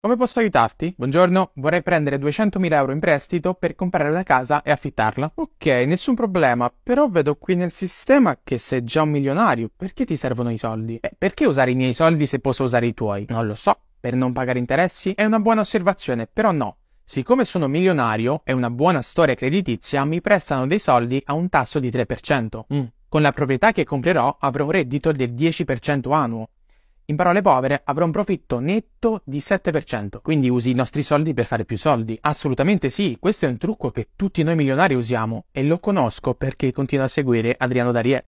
Come posso aiutarti? Buongiorno, vorrei prendere 200.000 euro in prestito per comprare la casa e affittarla. Ok, nessun problema, però vedo qui nel sistema che sei già un milionario, perché ti servono i soldi? Beh, perché usare i miei soldi se posso usare i tuoi? Non lo so, per non pagare interessi? È una buona osservazione, però no. Siccome sono milionario e una buona storia creditizia, mi prestano dei soldi a un tasso di 3%. Mm. Con la proprietà che comprerò avrò un reddito del 10% annuo, in parole povere, avrò un profitto netto di 7%. Quindi usi i nostri soldi per fare più soldi? Assolutamente sì, questo è un trucco che tutti noi milionari usiamo e lo conosco perché continuo a seguire Adriano Darie.